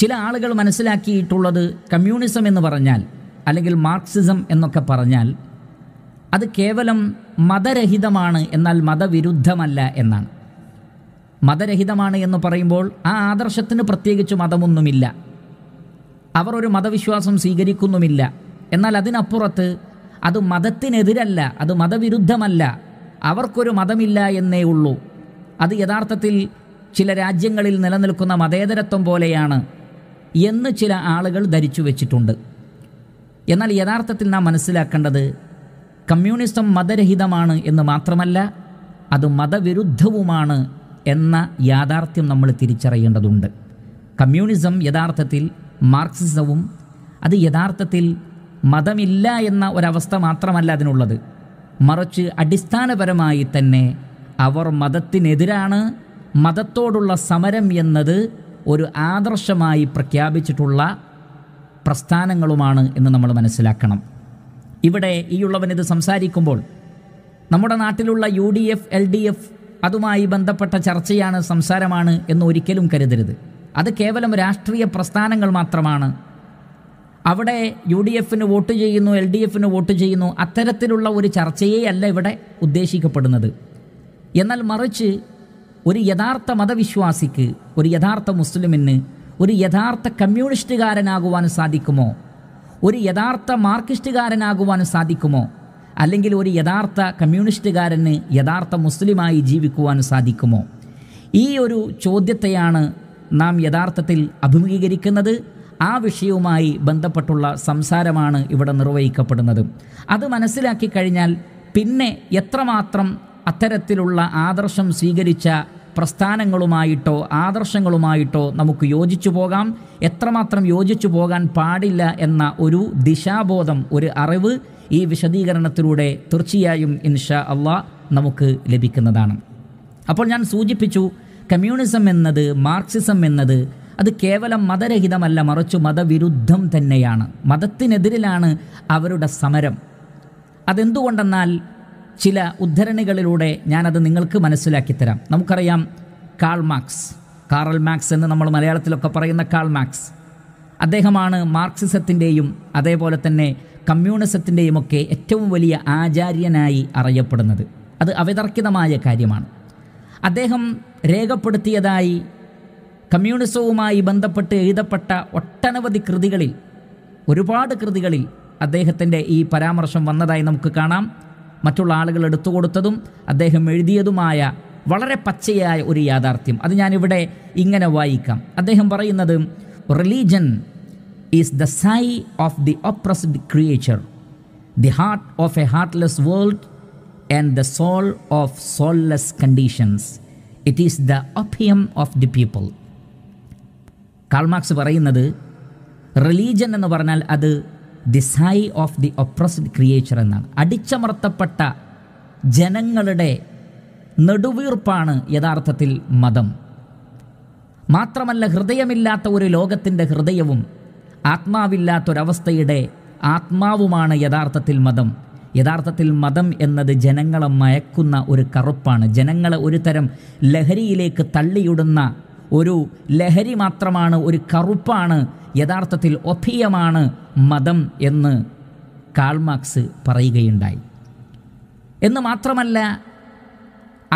ചില ആളുകൾ മനസ്സിലാക്കിയിട്ടുള്ളത് കമ്മ്യൂണിസം എന്ന് പറഞ്ഞാൽ അല്ലെങ്കിൽ മാർക്സിസം എന്നൊക്കെ പറഞ്ഞാൽ അത് കേവലം മതരഹിതമാണ് എന്നാൽ മതവിരുദ്ധമല്ല എന്നാണ് മതരഹിതമാണ് എന്ന് പറയുമ്പോൾ ആ ആദർശത്തിന് പ്രത്യേകിച്ച് മതമൊന്നുമില്ല അവർ ഒരു മതവിശ്വാസം സ്വീകരിക്കുന്നുമില്ല എന്നാൽ അതിനപ്പുറത്ത് അത് മതത്തിനെതിരല്ല അത് മതവിരുദ്ധമല്ല അവർക്കൊരു മതമില്ല എന്നേ ഉള്ളൂ അത് യഥാർത്ഥത്തിൽ ചില രാജ്യങ്ങളിൽ നിലനിൽക്കുന്ന മതേതരത്വം പോലെയാണ് എന്ന് ചില ആളുകൾ ധരിച്ചു വച്ചിട്ടുണ്ട് എന്നാൽ യഥാർത്ഥത്തിൽ നാം മനസ്സിലാക്കേണ്ടത് കമ്മ്യൂണിസം മതരഹിതമാണ് എന്ന് മാത്രമല്ല അത് മതവിരുദ്ധവുമാണ് എന്ന യാഥാർത്ഥ്യം നമ്മൾ തിരിച്ചറിയേണ്ടതുണ്ട് കമ്മ്യൂണിസം യഥാർത്ഥത്തിൽ മാർക്സിസവും അത് യഥാർത്ഥത്തിൽ മതമില്ല എന്ന ഒരവസ്ഥ മാത്രമല്ല അതിനുള്ളത് മറിച്ച് അടിസ്ഥാനപരമായി തന്നെ അവർ മതത്തിനെതിരാണ് മതത്തോടുള്ള സമരം എന്നത് ഒരു ആദർശമായി പ്രഖ്യാപിച്ചിട്ടുള്ള പ്രസ്ഥാനങ്ങളുമാണ് എന്ന് നമ്മൾ മനസ്സിലാക്കണം ഇവിടെ ഈയുള്ളവൻ ഇത് സംസാരിക്കുമ്പോൾ നമ്മുടെ നാട്ടിലുള്ള U D F L D F അതുമായി ബന്ധപ്പെട്ട ചർച്ചയാണ് സംസാരമാണ് എന്ന് ഒരിക്കലും കരുതരുത് അത് കേവലം രാഷ്ട്രീയ പ്രസ്ഥാനങ്ങൾ മാത്രമാണ് അവിടെ യു ഡി എഫിന് വോട്ട് ചെയ്യുന്നു എൽ ഡി എഫിന് വോട്ട് ചെയ്യുന്നു അത്തരത്തിലുള്ള ഒരു ചർച്ചയേ അല്ല ഇവിടെ ഉദ്ദേശിക്കപ്പെടുന്നത് എന്നാൽ മറിച്ച് ഒരു യഥാർത്ഥ മതവിശ്വാസിക്ക് ഒരു യഥാർത്ഥ മുസ്ലിമിന് ഒരു യഥാർത്ഥ കമ്മ്യൂണിസ്റ്റുകാരനാകുവാൻ സാധിക്കുമോ ഒരു യഥാർത്ഥ മാർക്സിസ്റ്റുകാരനാകുവാൻ സാധിക്കുമോ അല്ലെങ്കിൽ ഒരു യഥാർത്ഥ കമ്മ്യൂണിസ്റ്റുകാരന് യഥാർത്ഥ മുസ്ലിമായി ജീവിക്കുവാൻ സാധിക്കുമോ ഈ ഒരു ചോദ്യത്തെയാണ് നാം യഥാർത്ഥത്തിൽ അഭിമുഖീകരിക്കുന്നത് ആ വിഷയവുമായി ബന്ധപ്പെട്ടുള്ള സംസാരമാണ് ഇവിടെ നിർവഹിക്കപ്പെടുന്നത് അത് മനസ്സിലാക്കി കഴിഞ്ഞാൽ പിന്നെ എത്രമാത്രം അത്തരത്തിലുള്ള ആദർശം സ്വീകരിച്ച പ്രസ്ഥാനങ്ങളുമായിട്ടോ ആദർശങ്ങളുമായിട്ടോ നമുക്ക് യോജിച്ചു പോകാം എത്രമാത്രം യോജിച്ചു പോകാൻ പാടില്ല എന്ന ഒരു ദിശാബോധം ഒരു അറിവ് ഈ വിശദീകരണത്തിലൂടെ തീർച്ചയായും ഇൻഷാ അള്ളാ നമുക്ക് ലഭിക്കുന്നതാണ് അപ്പോൾ ഞാൻ സൂചിപ്പിച്ചു കമ്മ്യൂണിസം എന്നത് മാർക്സിസം എന്നത് അത് കേവലം മതരഹിതമല്ല മറിച്ച് മതവിരുദ്ധം തന്നെയാണ് മതത്തിനെതിരിലാണ് അവരുടെ സമരം അതെന്തുകൊണ്ടെന്നാൽ ചില ഉദ്ധരണികളിലൂടെ ഞാനത് നിങ്ങൾക്ക് മനസ്സിലാക്കി തരാം നമുക്കറിയാം കാൾ മാർക്സ് കാറൽ മാക്സ് എന്ന് നമ്മൾ മലയാളത്തിലൊക്കെ പറയുന്ന കാൾ മാക്സ് അദ്ദേഹമാണ് മാർക്സിസത്തിൻ്റെയും അതേപോലെ തന്നെ കമ്മ്യൂണിസത്തിൻ്റെയും ഒക്കെ ഏറ്റവും വലിയ ആചാര്യനായി അറിയപ്പെടുന്നത് അത് അവിതർക്കിതമായ കാര്യമാണ് അദ്ദേഹം രേഖപ്പെടുത്തിയതായി കമ്മ്യൂണിസവുമായി ബന്ധപ്പെട്ട് എഴുതപ്പെട്ട ഒട്ടനവധി കൃതികളിൽ ഒരുപാട് കൃതികളിൽ അദ്ദേഹത്തിൻ്റെ ഈ പരാമർശം വന്നതായി നമുക്ക് കാണാം മറ്റുള്ള ആളുകൾ എടുത്തു കൊടുത്തതും അദ്ദേഹം എഴുതിയതുമായ വളരെ പച്ചയായ ഒരു യാഥാർത്ഥ്യം അത് ഞാനിവിടെ ഇങ്ങനെ വായിക്കാം അദ്ദേഹം പറയുന്നത് religion is the sigh of the oppressed creature the heart of a heartless world and the soul of soulless conditions it is the opium of the people Karl Marx പറയുന്നത് റിലീജൻ എന്ന് പറഞ്ഞാൽ അത് the sigh of the oppressed creature എന്നാണ് അടിച്ചമർത്തപ്പെട്ട ജനങ്ങളുടെ നെടുവീർപ്പാണ് യഥാർത്ഥത്തിൽ മതം മാത്രമല്ല ഹൃദയമില്ലാത്ത ഒരു ലോകത്തിൻ്റെ ഹൃദയവും ആത്മാവില്ലാത്തൊരവസ്ഥയുടെ ആത്മാവുമാണ് യഥാർത്ഥത്തിൽ മതം യഥാർത്ഥത്തിൽ മതം എന്നത് ജനങ്ങളെ മയക്കുന്ന ഒരു കറുപ്പാണ് ജനങ്ങളെ ഒരു തരം ലഹരിയിലേക്ക് തള്ളിയിടുന്ന ഒരു ലഹരി മാത്രമാണ് ഒരു കറുപ്പാണ് യഥാർത്ഥത്തിൽ ഒഫീയമാണ് മതം എന്ന് കാൾമാക്സ് പറയുകയുണ്ടായി എന്ന് മാത്രമല്ല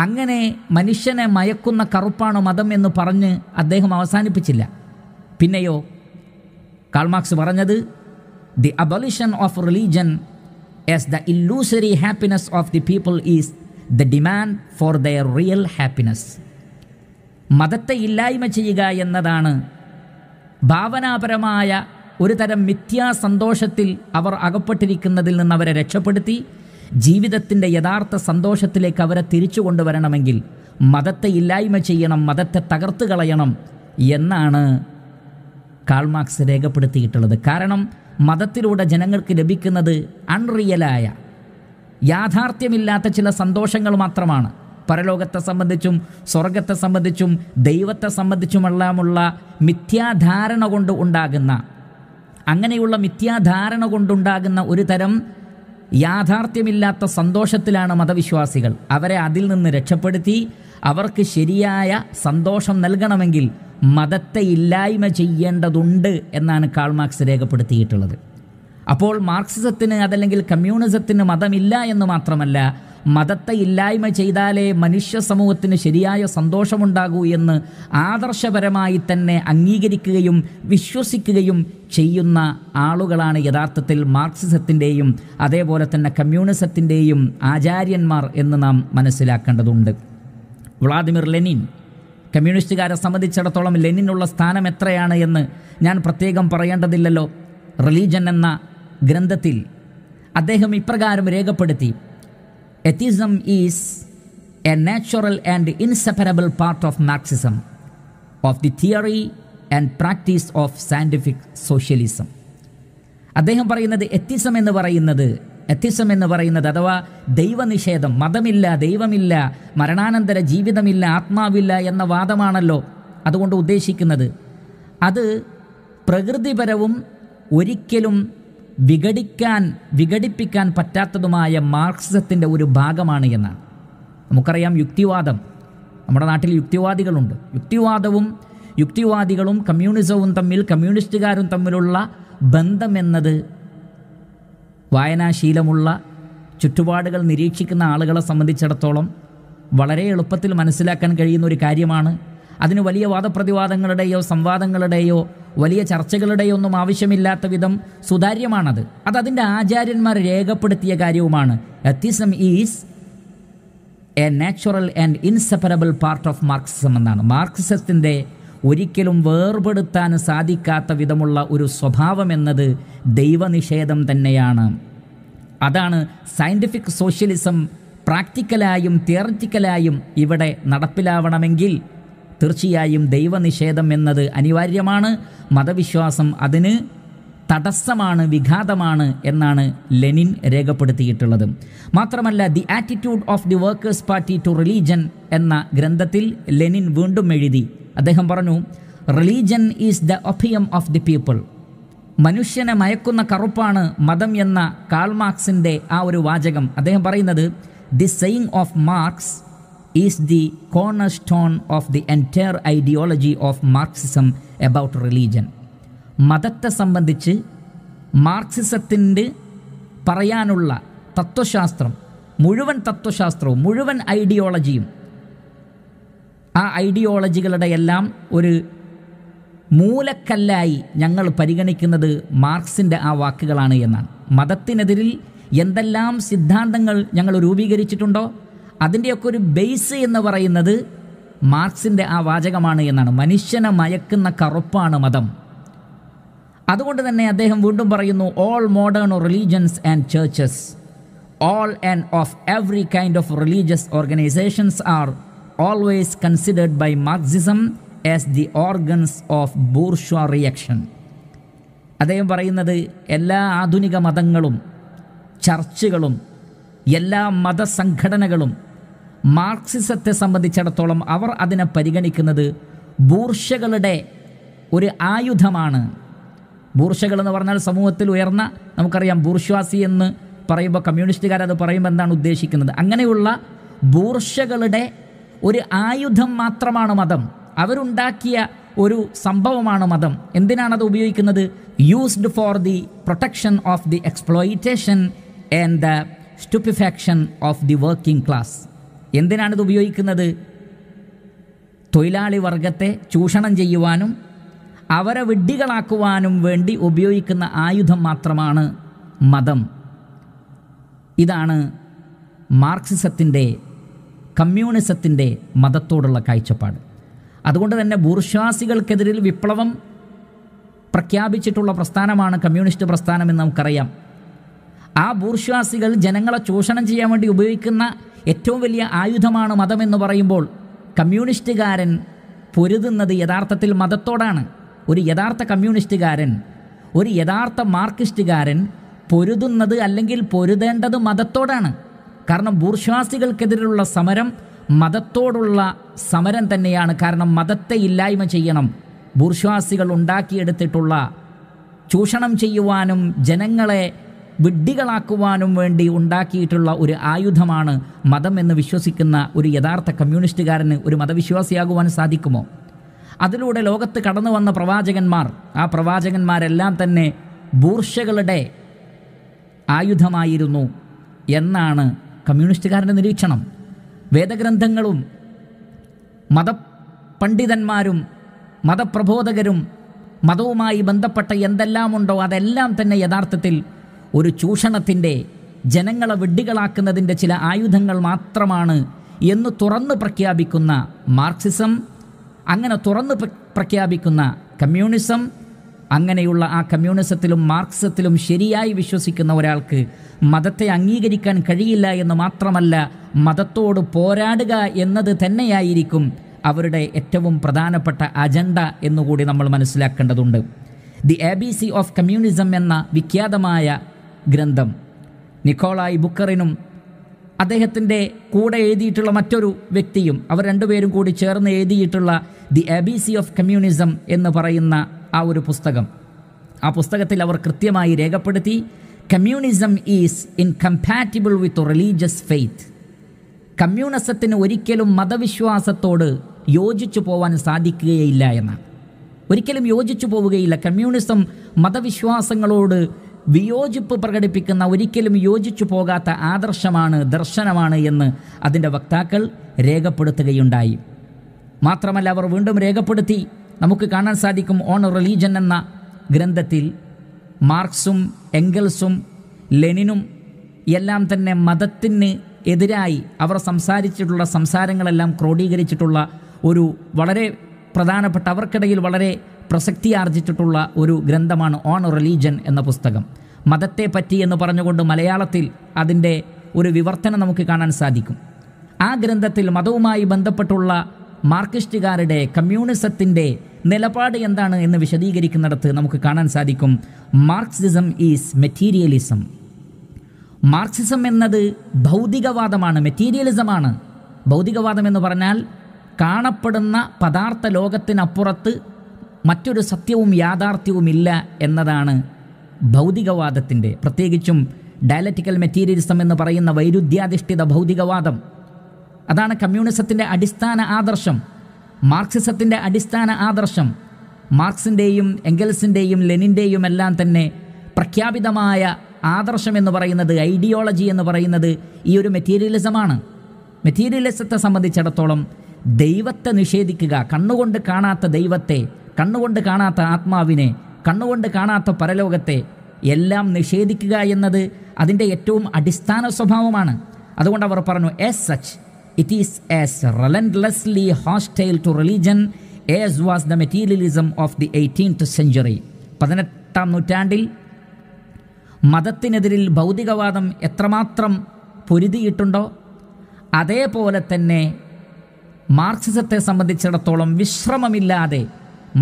അങ്ങനെ മനുഷ്യനെ മയക്കുന്ന കറുപ്പാണ് മതം എന്ന് പറഞ്ഞ് അദ്ദേഹം അവസാനിപ്പിച്ചില്ല പിന്നെയോ കാൾമാക്സ് പറഞ്ഞത് the abolition of religion as the illusory happiness of the people is the demand for their real happiness മതത്തെ ഇല്ലായ്മ ചെയ്യുക എന്നതാണ് ഭാവനാപരമായ ഒരു തരം മിഥ്യാസന്തോഷത്തിൽ അവർ അകപ്പെട്ടിരിക്കുന്നതിൽ നിന്ന് അവരെ രക്ഷപ്പെടുത്തി ജീവിതത്തിൻ്റെ യഥാർത്ഥ സന്തോഷത്തിലേക്ക് അവരെ തിരിച്ചു കൊണ്ടുവരണമെങ്കിൽ മതത്തെ ഇല്ലായ്മ ചെയ്യണം മതത്തെ തകർത്ത് കളയണം എന്നാണ് കാൾമാക്സ് രേഖപ്പെടുത്തിയിട്ടുള്ളത് കാരണം മതത്തിലൂടെ ജനങ്ങൾക്ക് ലഭിക്കുന്നത് അൺറിയലായ യാഥാർത്ഥ്യമില്ലാത്ത ചില സന്തോഷങ്ങൾ മാത്രമാണ് പരലോകത്തെ സംബന്ധിച്ചും സ്വർഗത്തെ സംബന്ധിച്ചും ദൈവത്തെ സംബന്ധിച്ചുമെല്ലാമുള്ള മിഥ്യാധാരണ കൊണ്ട് ഉണ്ടാകുന്ന അങ്ങനെയുള്ള മിഥ്യാധാരണ കൊണ്ടുണ്ടാകുന്ന ഒരു തരം യാഥാർത്ഥ്യമില്ലാത്ത സന്തോഷത്തിലാണ് മതവിശ്വാസികൾ അവരെ അതിൽ നിന്ന് രക്ഷപ്പെടുത്തി അവർക്ക് ശരിയായ സന്തോഷം നൽകണമെങ്കിൽ മതത്തെ ഇല്ലായ്മ ചെയ്യേണ്ടതുണ്ട് എന്നാണ് കാൾ മാർക്സ് രേഖപ്പെടുത്തിയിട്ടുള്ളത് അപ്പോൾ മാർക്സിസത്തിന് അതല്ലെങ്കിൽ കമ്മ്യൂണിസത്തിന് മതമില്ല എന്ന് മാത്രമല്ല മതത്തെ ഇല്ലായ്മ ചെയ്താലേ മനുഷ്യ സമൂഹത്തിന് ശരിയായ സന്തോഷമുണ്ടാകൂ എന്ന് ആദർശപരമായി തന്നെ അംഗീകരിക്കുകയും വിശ്വസിക്കുകയും ചെയ്യുന്ന ആളുകളാണ് യഥാർത്ഥത്തിൽ മാർക്സിസത്തിൻ്റെയും അതേപോലെ തന്നെ കമ്മ്യൂണിസത്തിൻ്റെയും ആചാര്യന്മാർ എന്ന് നാം മനസ്സിലാക്കേണ്ടതുണ്ട് വ്ളാദിമിർ ലെനിൻ കമ്മ്യൂണിസ്റ്റുകാരെ സംബന്ധിച്ചിടത്തോളം ലെനിനുള്ള സ്ഥാനം എത്രയാണ് എന്ന് ഞാൻ പ്രത്യേകം പറയേണ്ടതില്ലല്ലോ റിലീജൻ എന്ന ഗ്രന്ഥത്തിൽ അദ്ദേഹം ഇപ്രകാരം രേഖപ്പെടുത്തി Atheism is a natural and inseparable part of Marxism, of the theory and practice of scientific socialism അദ്ദേഹം പറയുന്നത് എത്തിസം എന്ന് പറയുന്നത് എത്തിസം എന്ന് പറയുന്നത് അഥവാ ദൈവനിഷേധം മതമില്ല ദൈവമില്ല മരണാനന്തര ജീവിതമില്ല ആത്മാവില്ല എന്ന വാദമാണല്ലോ അതുകൊണ്ട് ഉദ്ദേശിക്കുന്നത് അത് പ്രകൃതിപരവും ഒരിക്കലും വിഘടിക്കാൻ വിഘടിപ്പിക്കാൻ പറ്റാത്തതുമായ മാർക്സിസത്തിൻ്റെ ഒരു ഭാഗമാണ് എന്നാണ് നമുക്കറിയാം യുക്തിവാദം നമ്മുടെ നാട്ടിൽ യുക്തിവാദികളുണ്ട് യുക്തിവാദവും യുക്തിവാദികളും കമ്മ്യൂണിസവും തമ്മിൽ കമ്മ്യൂണിസ്റ്റുകാരും തമ്മിലുള്ള ബന്ധമെന്നത് വായനാശീലമുള്ള ചുറ്റുപാടുകൾ നിരീക്ഷിക്കുന്ന ആളുകളെ സംബന്ധിച്ചിടത്തോളം വളരെ എളുപ്പത്തിൽ മനസ്സിലാക്കാൻ കഴിയുന്ന ഒരു കാര്യമാണ് അതിന് വലിയ വാദപ്രതിവാദങ്ങളുടെയോ സംവാദങ്ങളുടെയോ വലിയ ചർച്ചകളുടെയൊന്നും ആവശ്യമില്ലാത്ത വിധം സുതാര്യമാണത് അത് അതിൻ്റെ ആചാര്യന്മാർ രേഖപ്പെടുത്തിയ കാര്യവുമാണ് atheism is a natural and inseparable part of Marxism എന്നാണ് മാർക്സിസത്തിൻ്റെ ഒരിക്കലും വേർപെടുത്താൻ സാധിക്കാത്ത വിധമുള്ള ഒരു സ്വഭാവം എന്നത് ദൈവനിഷേധം തന്നെയാണ് അതാണ് സയൻറ്റിഫിക് സോഷ്യലിസം പ്രാക്ടിക്കലായും തിയററ്റിക്കലായും ഇവിടെ നടപ്പിലാവണമെങ്കിൽ തീർച്ചയായും ദൈവനിഷേധം എന്നത് അനിവാര്യമാണ് മതവിശ്വാസം അതിന് തടസ്സമാണ് വിഘാതമാണ് എന്നാണ് ലെനിൻ രേഖപ്പെടുത്തിയിട്ടുള്ളത് മാത്രമല്ല the attitude of the workers party to religion എന്ന ഗ്രന്ഥത്തിൽ ലെനിൻ വീണ്ടും എഴുതി അദ്ദേഹം പറഞ്ഞു religion is the opium of the people മനുഷ്യനെ മയക്കുന്ന കറുപ്പാണ് മതം എന്ന കാൾമാർക്സിൻ്റെ ആ ഒരു വാചകം അദ്ദേഹം പറയുന്നത് the saying of Marx is the cornerstone of the entire ideology of Marxism about religion. മതത്തെ സംബന്ധിച്ച് മാർക്സിസത്തിൻ്റെ പറയാനുള്ള തത്വശാസ്ത്രം മുഴുവൻ തത്വശാസ്ത്രവും മുഴുവൻ ഐഡിയോളജിയും ആ ഐഡിയോളജികളുടെ എല്ലാം ഒരു മൂലക്കല്ലായി ഞങ്ങൾ പരിഗണിക്കുന്നത് മാർക്സിൻ്റെ ആ വാക്കുകളാണ് എന്നാണ് മതത്തിനെതിരിൽ എന്തെല്ലാം സിദ്ധാന്തങ്ങൾ ഞങ്ങൾ രൂപീകരിച്ചിട്ടുണ്ടോ അതിൻ്റെയൊക്കെ ഒരു ബേസ് എന്ന് പറയുന്നത് മാർക്സിൻ്റെ ആ വാചകമാണ് എന്നാണ് മനുഷ്യനെ മയക്കുന്ന കറുപ്പാണ് മതം അതുകൊണ്ട് തന്നെ അദ്ദേഹം വീണ്ടും പറയുന്നു all modern religions and churches all and of every kind of religious organisations are always considered by Marxism as the organs of bourgeois reaction അദ്ദേഹം പറയുന്നത് എല്ലാ ആധുനിക മതങ്ങളും ചർച്ചുകളും എല്ലാ മതസംഘടനകളും മാർക്സിസത്തെ സംബന്ധിച്ചിടത്തോളം അവർ അതിനെ പരിഗണിക്കുന്നത് ബൂർഷകളുടെ ഒരു ആയുധമാണ് ബൂർഷകൾ എന്ന് പറഞ്ഞാൽ സമൂഹത്തിൽ ഉയർന്ന നമുക്കറിയാം ബൂർഷ്വാസി എന്ന് പറയുമ്പോൾ കമ്മ്യൂണിസ്റ്റുകാരത് പറയുമ്പോൾ എന്താണ് ഉദ്ദേശിക്കുന്നത് അങ്ങനെയുള്ള ബൂർഷകളുടെ ഒരു ആയുധം മാത്രമാണ് മതം അവരുണ്ടാക്കിയ ഒരു സംഭവമാണ് മതം എന്തിനാണത് ഉപയോഗിക്കുന്നത് used for the protection of the exploitation and the stupefaction of the working class എന്തിനാണിത് ഉപയോഗിക്കുന്നത് തൊഴിലാളി വർഗത്തെ ചൂഷണം ചെയ്യുവാനും അവരെ വിഡ്ഢികളാക്കുവാനും വേണ്ടി ഉപയോഗിക്കുന്ന ആയുധം മാത്രമാണ് മതം ഇതാണ് മാർക്സിസത്തിൻ്റെ കമ്മ്യൂണിസത്തിൻ്റെ മതത്തോടുള്ള കാഴ്ചപ്പാട് അതുകൊണ്ട് തന്നെ ബൂർഷ്വാസികൾക്കെതിരിൽ വിപ്ലവം പ്രഖ്യാപിച്ചിട്ടുള്ള പ്രസ്ഥാനമാണ് കമ്മ്യൂണിസ്റ്റ് പ്രസ്ഥാനമെന്ന് നമുക്കറിയാം ആ ബൂർഷ്വാസികൾ ജനങ്ങളെ ചൂഷണം ചെയ്യാൻ വേണ്ടി ഉപയോഗിക്കുന്ന ഏറ്റവും വലിയ ആയുധമാണ് മതമെന്ന് പറയുമ്പോൾ കമ്മ്യൂണിസ്റ്റുകാരൻ പൊരുതുന്നത് യഥാർത്ഥത്തിൽ മതത്തോടാണ് ഒരു യഥാർത്ഥ കമ്മ്യൂണിസ്റ്റുകാരൻ ഒരു യഥാർത്ഥ മാർക്കിസ്റ്റുകാരൻ പൊരുതുന്നത് അല്ലെങ്കിൽ പൊരുതേണ്ടത് മതത്തോടാണ് കാരണം ബൂർഷ്വാസികൾക്കെതിരെയുള്ള സമരം മതത്തോടുള്ള സമരം തന്നെയാണ് കാരണം മതത്തെ ഇല്ലായ്മ ചെയ്യണം ബൂർഷ്വാസികൾ ഉണ്ടാക്കിയെടുത്തിട്ടുള്ള ചൂഷണം ചെയ്യുവാനും ജനങ്ങളെ വിഡ്ഢികളാക്കുവാനും വേണ്ടി ഉണ്ടാക്കിയിട്ടുള്ള ഒരു ആയുധമാണ് മതം എന്ന് വിശ്വസിക്കുന്ന ഒരു യഥാർത്ഥ കമ്മ്യൂണിസ്റ്റുകാരന് ഒരു മതവിശ്വാസിയാകുവാൻ സാധിക്കുമോ അതിലൂടെ ലോകത്ത് കടന്നു വന്ന പ്രവാചകന്മാർ ആ പ്രവാചകന്മാരെല്ലാം തന്നെ ബൂർഷകളുടെ ആയുധമായിരുന്നു എന്നാണ് കമ്മ്യൂണിസ്റ്റുകാരൻ്റെ നിരീക്ഷണം വേദഗ്രന്ഥങ്ങളും മതപണ്ഡിതന്മാരും മതപ്രബോധകരും മതവുമായി ബന്ധപ്പെട്ട എന്തെല്ലാമുണ്ടോ അതെല്ലാം തന്നെ യഥാർത്ഥത്തിൽ ഒരു ചൂഷണത്തിൻ്റെ ജനങ്ങളെ വെഡ്ഡികളാക്കുന്നതിൻ്റെ ചില ആയുധങ്ങൾ മാത്രമാണ് എന്ന് തുറന്ന് പ്രഖ്യാപിക്കുന്ന മാർക്സിസം അങ്ങനെ തുറന്ന് പ്രഖ്യാപിക്കുന്ന കമ്മ്യൂണിസം അങ്ങനെയുള്ള ആ കമ്മ്യൂണിസത്തിലും മാർക്സത്തിലും ശരിയായി വിശ്വസിക്കുന്ന ഒരാൾക്ക് മതത്തെ അംഗീകരിക്കാൻ കഴിയില്ല എന്ന് മാത്രമല്ല മതത്തോട് പോരാടുക എന്നത് തന്നെയായിരിക്കും അവരുടെ ഏറ്റവും പ്രധാനപ്പെട്ട അജണ്ട എന്നുകൂടി നമ്മൾ മനസ്സിലാക്കേണ്ടതുണ്ട് the A B C of communism എന്ന വിഖ്യാതമായ ഗ്രന്ഥം നിക്കോളായി ബുക്കറിനും അദ്ദേഹത്തിൻ്റെ കൂടെ എഴുതിയിട്ടുള്ള മറ്റൊരു വ്യക്തിയും അവർ രണ്ടുപേരും കൂടി ചേർന്ന് എഴുതിയിട്ടുള്ള ദി എബിസി ഓഫ് കമ്മ്യൂണിസം എന്ന് പറയുന്ന ആ ഒരു പുസ്തകം ആ പുസ്തകത്തിൽ അവർ കൃത്യമായി രേഖപ്പെടുത്തി communism is incompatible with religious faith കമ്മ്യൂണിസത്തിന് ഒരിക്കലും മതവിശ്വാസത്തോട് യോജിച്ചു പോവാൻ സാധിക്കുകയില്ല എന്നാണ് ഒരിക്കലും യോജിച്ചു പോവുകയില്ല കമ്മ്യൂണിസം മതവിശ്വാസങ്ങളോട് വിയോജിപ്പ് പ്രകടിപ്പിക്കുന്ന ഒരിക്കലും യോജിച്ചു പോകാത്ത ആദർശമാണ് ദർശനമാണ് എന്ന് അതിൻ്റെ വക്താക്കൾ രേഖപ്പെടുത്തുകയുണ്ടായി മാത്രമല്ല അവർ വീണ്ടും രേഖപ്പെടുത്തി നമുക്ക് കാണാൻ സാധിക്കും ഓൺ റിലീജൻ എന്ന ഗ്രന്ഥത്തിൽ മാർക്സും എങ്കൽസും ലെനിനും എല്ലാം തന്നെ മതത്തിന് എതിരായി അവർ സംസാരിച്ചിട്ടുള്ള സംസാരങ്ങളെല്ലാം ക്രോഡീകരിച്ചിട്ടുള്ള ഒരു വളരെ പ്രധാനപ്പെട്ട അവർക്കിടയിൽ വളരെ ആർജിച്ചിട്ടുള്ള ഒരു ഗ്രന്ഥമാണ് ഓൺ റിലീജൻ എന്ന പുസ്തകം മതത്തെപ്പറ്റി എന്ന് പറഞ്ഞുകൊണ്ട് മലയാളത്തിൽ അതിൻ്റെ ഒരു വിവർത്തനം നമുക്ക് കാണാൻ സാധിക്കും ആ ഗ്രന്ഥത്തിൽ മതവുമായി ബന്ധപ്പെട്ടുള്ള മാർക്കിസ്റ്റുകാരുടെ കമ്മ്യൂണിസത്തിൻ്റെ നിലപാട് എന്താണ് എന്ന് വിശദീകരിക്കുന്നിടത്ത് നമുക്ക് കാണാൻ സാധിക്കും മാർക്സിസം ഈസ് മെറ്റീരിയലിസം മാർക്സിസം എന്നത് ഭൗതികവാദമാണ് മെറ്റീരിയലിസമാണ് ഭൗതികവാദം എന്ന് പറഞ്ഞാൽ കാണപ്പെടുന്ന പദാർത്ഥ ലോകത്തിനപ്പുറത്ത് മറ്റൊരു സത്യവും യാഥാർത്ഥ്യവുമില്ല എന്നതാണ് ഭൗതികവാദത്തിൻ്റെ പ്രത്യേകിച്ചും ഡയലറ്റിക്കൽ മെറ്റീരിയലിസം എന്ന് പറയുന്ന വൈരുദ്ധ്യാധിഷ്ഠിത ഭൗതികവാദം അതാണ് കമ്മ്യൂണിസത്തിൻ്റെ അടിസ്ഥാന ആദർശം മാർക്സിസത്തിൻ്റെ അടിസ്ഥാന ആദർശം മാർക്സിൻ്റെയും എങ്കൽസിൻ്റെയും ലെനിൻ്റെയും എല്ലാം തന്നെ പ്രഖ്യാപിതമായ ആദർശം എന്ന് പറയുന്നത് ഐഡിയോളജി എന്ന് പറയുന്നത് ഈ ഒരു മെറ്റീരിയലിസമാണ് മെറ്റീരിയലിസത്തെ സംബന്ധിച്ചിടത്തോളം ദൈവത്തെ നിഷേധിക്കുക കണ്ണുകൊണ്ട് കാണാത്ത ദൈവത്തെ കണ്ണുകൊണ്ട് കാണാത്ത ആത്മാവിനെ കണ്ണുകൊണ്ട് കാണാത്ത പരലോകത്തെ എല്ലാം നിഷേധിക്കുക എന്നത് അതിൻ്റെ ഏറ്റവും അടിസ്ഥാന സ്വഭാവമാണ് അതുകൊണ്ട് അവർ പറഞ്ഞു as such it is as relentlessly hostile to religion as was the materialism of the eighteenth century പതിനെട്ടാം നൂറ്റാണ്ടിൽ മതത്തിനെതിരിൽ ഭൗതികവാദം എത്രമാത്രം പൊരുതിയിട്ടുണ്ടോ അതേപോലെ തന്നെ മാർക്സിസത്തെ സംബന്ധിച്ചിടത്തോളം വിശ്രമമില്ലാതെ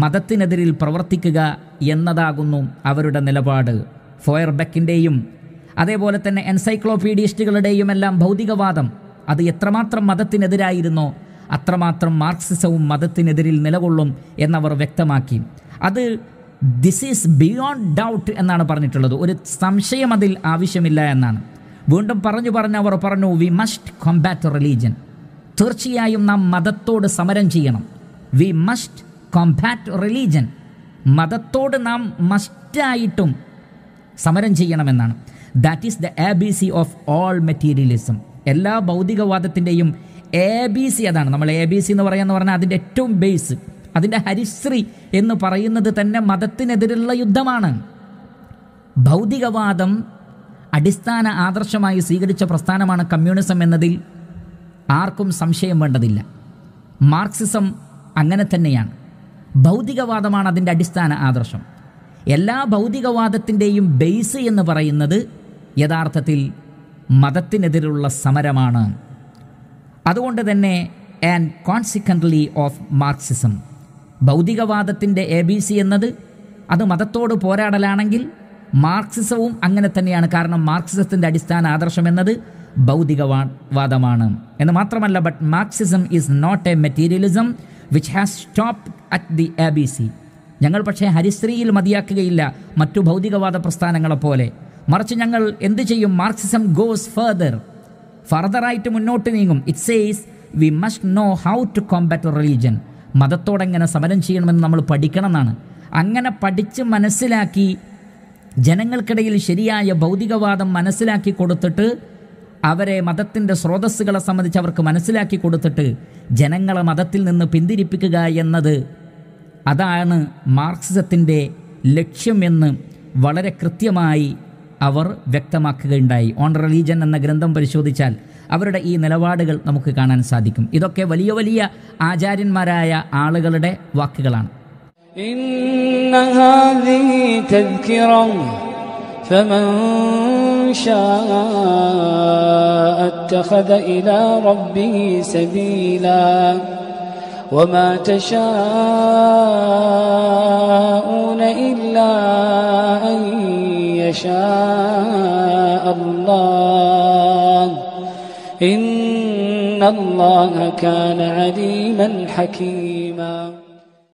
മതത്തിനെതിരിൽ പ്രവർത്തിക്കുക എന്നതാകുന്നു അവരുടെ നിലപാട് ഫോയർബെക്കിൻ്റെയും അതേപോലെ തന്നെ എൻസൈക്ലോപീഡിയസ്റ്റുകളുടെയും എല്ലാം ഭൗതികവാദം അത് എത്രമാത്രം മതത്തിനെതിരായിരുന്നോ അത്രമാത്രം മാർക്സിസവും മതത്തിനെതിരിൽ നിലകൊള്ളും എന്നവർ വ്യക്തമാക്കി അത് ദിസ് ഈസ് ബിയോണ്ട് ഡൗട്ട് എന്നാണ് പറഞ്ഞിട്ടുള്ളത് ഒരു സംശയം അതിൽ ആവശ്യമില്ല എന്നാണ് വീണ്ടും പറഞ്ഞു അവർ പറഞ്ഞു വി മസ്റ്റ് കോമ്പാറ്റ് റിലീജിയൻ തീർച്ചയായും നാം മതത്തോട് സമരം ചെയ്യണം വി മസ്റ്റ് കോമ്പാറ്റ് റിലീജൻ മതത്തോട് നാം മസ്റ്റായിട്ടും സമരം ചെയ്യണമെന്നാണ് that is the A B C of all materialism എല്ലാ ഭൗതികവാദത്തിൻ്റെയും എ ബി സി അതാണ് നമ്മൾ എ ബി സി എന്ന് പറയാന്ന് പറഞ്ഞാൽ അതിൻ്റെ ഏറ്റവും ബേസ് അതിൻ്റെ ഹരിശ്രീ എന്ന് പറയുന്നത് തന്നെ മതത്തിനെതിരുള്ള യുദ്ധമാണ് ഭൗതികവാദം അടിസ്ഥാന ആദർശമായി സ്വീകരിച്ച പ്രസ്ഥാനമാണ് കമ്മ്യൂണിസം എന്നതിൽ ആർക്കും സംശയം വേണ്ടതില്ല മാർക്സിസം അങ്ങനെ തന്നെയാണ് ഭൗതികവാദമാണ് അതിൻ്റെ അടിസ്ഥാന ആദർശം എല്ലാ ഭൗതികവാദത്തിൻ്റെയും ബേസ് എന്ന് പറയുന്നത് യഥാർത്ഥത്തിൽ മതത്തിനെതിരുള്ള സമരമാണ് അതുകൊണ്ട് തന്നെ ആൻഡ് കോൺസിക്വൻ്റ്ലി ഓഫ് മാർക്സിസം ഭൗതികവാദത്തിൻ്റെ എ ബി സി എന്നത് അത് മതത്തോട് പോരാടലാണെങ്കിൽ മാർക്സിസവും അങ്ങനെ തന്നെയാണ് കാരണം മാർക്സിസത്തിൻ്റെ അടിസ്ഥാന ആദർശം എന്നത് ഭൗതികവാദമാണ് എന്ന് മാത്രമല്ല but Marxism is not a materialism which has stop at the A B C ഞങ്ങൾ പക്ഷേ ഹരിശ്രീയിൽ മതിയാക്കുകയില്ല മറ്റു ഭൗതികവാദ പ്രസ്ഥാനങ്ങളെപ്പോലെ മറിച്ച് ഞങ്ങൾ എന്ത് ചെയ്യും മാർക്സിസം ഗോസ് ഫർദർ ഫർദറായിട്ട് മുന്നോട്ട് നീങ്ങും it says we must know how to combat religion മതത്തോടെങ്ങനെ സമരം ചെയ്യണമെന്ന് നമ്മൾ പഠിക്കണം എന്നാണ് അങ്ങനെ പഠിച്ച് മനസ്സിലാക്കി ജനങ്ങൾക്കിടയിൽ ശരിയായ ഭൗതികവാദം മനസ്സിലാക്കി കൊടുത്തിട്ട് അവരെ മതത്തിൻ്റെ സ്രോതസ്സുകളെ സംബന്ധിച്ച് അവർക്ക് മനസ്സിലാക്കി കൊടുത്തിട്ട് ജനങ്ങളെ മതത്തിൽ നിന്ന് പിന്തിരിപ്പിക്കുക എന്നത് അതാണ് മാർക്സിസത്തിൻ്റെ ലക്ഷ്യമെന്ന് വളരെ കൃത്യമായി അവർ വ്യക്തമാക്കുകയുണ്ടായി ഓൺ റിലീജൻ എന്ന ഗ്രന്ഥം പരിശോധിച്ചാൽ അവരുടെ ഈ നിലപാടുകൾ നമുക്ക് കാണാൻ സാധിക്കും ഇതൊക്കെ വലിയ വലിയ ആചാര്യന്മാരായ ആളുകളുടെ വാക്കുകളാണ് ഇന്ന شاء اتخذ إلى ربه سبيلا وما تشاءون إلا أن يشاء الله إن الله كان عليما حكيما